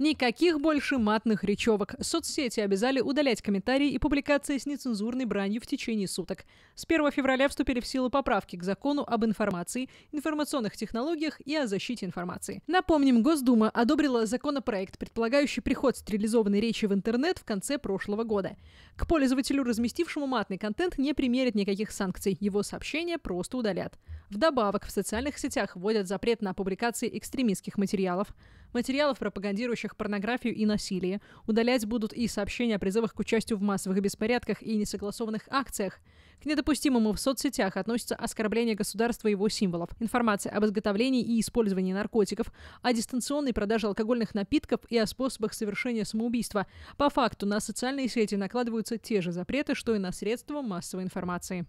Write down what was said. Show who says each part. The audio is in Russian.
Speaker 1: Никаких больше матных речевок. Соцсети обязали удалять комментарии и публикации с нецензурной бранью в течение суток. С 1 февраля вступили в силу поправки к закону об информации, информационных технологиях и о защите информации. Напомним, Госдума одобрила законопроект, предполагающий приход стерилизованной речи в интернет в конце прошлого года. К пользователю, разместившему матный контент, не примерят никаких санкций, его сообщения просто удалят. Вдобавок, в социальных сетях вводят запрет на публикации экстремистских материалов материалов, пропагандирующих порнографию и насилие. Удалять будут и сообщения о призывах к участию в массовых беспорядках и несогласованных акциях. К недопустимому в соцсетях относятся оскорбление государства и его символов, информация об изготовлении и использовании наркотиков, о дистанционной продаже алкогольных напитков и о способах совершения самоубийства. По факту на социальные сети накладываются те же запреты, что и на средства массовой информации.